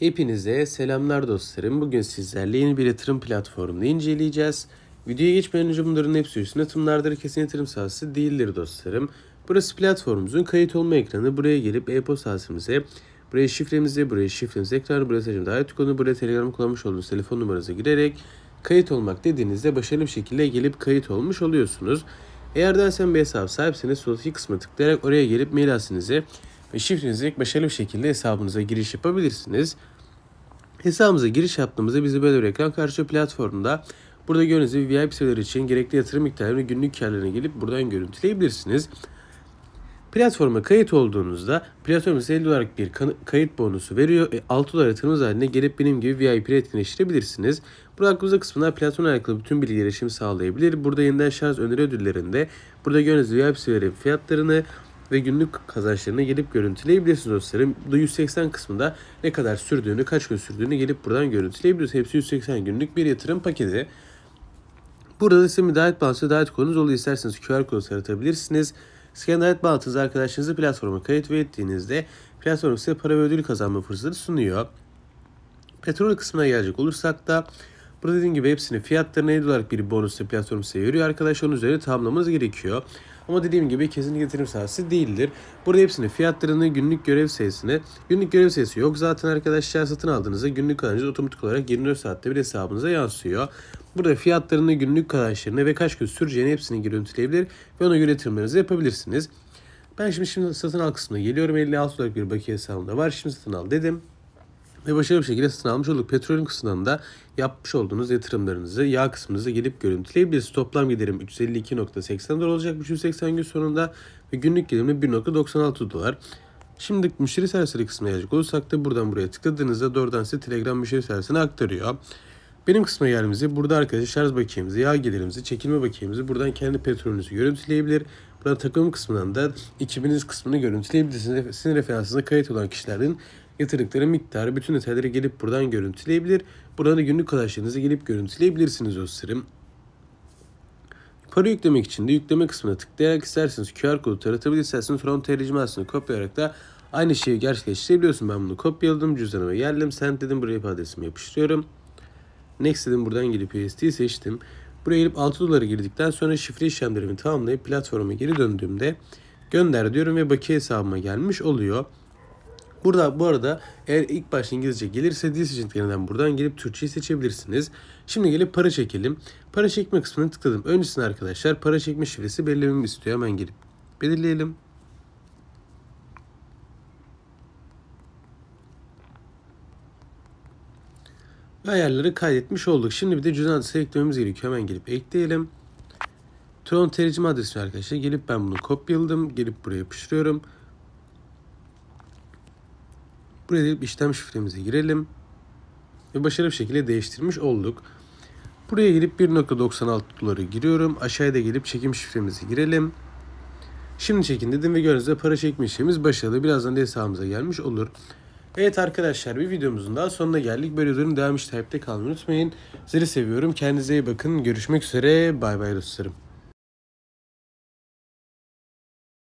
Hepinize selamlar dostlarım. Bugün sizlerle yeni bir yatırım platformunu inceleyeceğiz. Videoya geçmeden önce bunların hepsi üstüne yatırımlardır. Kesin yatırım sahası değildir dostlarım. Burası platformumuzun kayıt olma ekranı. Buraya gelip e-posta adresimize, buraya şifremizi, buraya şifremizi ekranı, buraya seçim davet ikonunu, buraya telegram kullanmış olduğunuz telefon numaranızı girerek kayıt olmak dediğinizde başarılı bir şekilde gelip kayıt olmuş oluyorsunuz. Eğer dersen bir hesap sahipseniz soldaki kısma tıklayarak oraya gelip mail adresinizi ve şifrenizi başarılı bir şekilde hesabınıza giriş yapabilirsiniz. Hesabımıza giriş yaptığımızda bizi böyle bir ekran karşı platformda burada gördüğünüz gibi VIP siteler için gerekli yatırım miktarını günlük karlarına gelip buradan görüntüleyebilirsiniz. Platforma kayıt olduğunuzda platform size 50 olarak bir kayıt bonusu veriyor. E, 6 dolar yatırımınız haline gelip benim gibi VIP etkileştirebilirsiniz. Burada aklınızda kısmında platformla alakalı bütün bilgi erişim sağlayabilir. Burada yeniden şarj öneri ödüllerinde burada gördüğünüz VIP sitelerin fiyatlarını ve günlük kazançlarını gelip görüntüleyebilirsiniz dostlarım. Bu da 180 kısmında ne kadar sürdüğünü, kaç gün sürdüğünü gelip buradan görüntüleyebilirsiniz. Hepsi 180 günlük bir yatırım paketi. Burada da size müdahit bağlantısı müdahit kodunuz oluyor. İsterseniz QR kodu taratabilirsiniz. Scan müdahit bağlantınızı arkadaşınızı platforma kayıt ve ettiğinizde platform size para ve ödül kazanma fırsatı sunuyor. Petrol kısmına gelecek olursak da Burada dediğim gibi hepsini fiyatlarına 7 dolarlık bir bonus platform size veriyor. Arkadaşlar onun üzerine tamamlamanız gerekiyor. Ama dediğim gibi kesinlikle terim sahası değildir. Burada hepsini fiyatlarını, günlük görev sayısını, günlük görev sayısı yok zaten arkadaşlar satın aldığınızda günlük kazancı otomatik olarak 24 saatte bir hesabınıza yansıyor. Burada fiyatlarını, günlük kazançlarını ve kaç gün süreceğini hepsini görüntüleyebilir ve ona göre yatırımlarınızı yapabilirsiniz. Ben şimdi, şimdi satın al kısmına geliyorum. 56 olarak bir bakiye hesabımda var. Şimdi satın al dedim ve başarılı bir şekilde satın almış olduk. Petrolün kısmından da yapmış olduğunuz yatırımlarınızı yağ kısmınızı gelip görüntüleyebiliriz. Toplam giderim 352.80 dolar olacak 380 gün sonunda ve günlük gelirim 1.96 dolar. Şimdi müşteri servisleri kısmına gelecek olursak da buradan buraya tıkladığınızda doğrudan size Telegram müşteri servisine aktarıyor. Benim kısma geldiğimizde burada arkadaşlar şarj bakiyemizi, yağ gelirimizi, çekilme bakiyemizi buradan kendi petrolünüzü görüntüleyebilir. Burada takım kısmından da ekibiniz kısmını görüntüleyebilirsiniz. Sizin referansınıza kayıt olan kişilerin Yatırdıkları miktarı bütün detayları gelip buradan görüntüleyebilir. Burada günlük kalaşlarınızı gelip görüntüleyebilirsiniz dostlarım. Para yüklemek için de yükleme kısmına tıklayarak isterseniz QR kodu taratabilirsiniz, isterseniz Front tercümasını kopyalayarak da aynı şeyi gerçekleştirebiliyorsun. Ben bunu kopyaladım, cüzdanıma geldim, send dedim, buraya IP adresimi yapıştırıyorum. Next dedim, buradan gelip USD'yi seçtim. Buraya gelip 6 dolara girdikten sonra şifre işlemlerimi tamamlayıp platforma geri döndüğümde gönder diyorum ve bakiye hesabıma gelmiş oluyor. Burada bu arada eğer ilk başta İngilizce gelirse dil seçeneklerinden buradan gelip Türkçeyi seçebilirsiniz. Şimdi gelip para çekelim. Para çekme kısmına tıkladım. Öncesinde arkadaşlar para çekme şifresi belirlememi istiyor. Hemen gelip belirleyelim. Ve ayarları kaydetmiş olduk. Şimdi bir de cüzdan adresi eklememiz gerekiyor. Hemen gelip ekleyelim. Tron tercüme adresi arkadaşlar. Gelip ben bunu kopyaladım. Gelip buraya yapıştırıyorum. Buraya deyip işlem şifremize girelim. Ve başarılı bir şekilde değiştirmiş olduk. Buraya gelip 1.96 doları giriyorum. Aşağıya da gelip çekim şifremizi girelim. Şimdi çekin dedim ve gördüğünüz gibi para çekme başarılı. Birazdan da hesabımıza gelmiş olur. Evet arkadaşlar bir videomuzun daha sonuna geldik. Böyle durum devam işte kalmayı unutmayın. Sizi seviyorum. Kendinize iyi bakın. Görüşmek üzere. Bay bay dostlarım.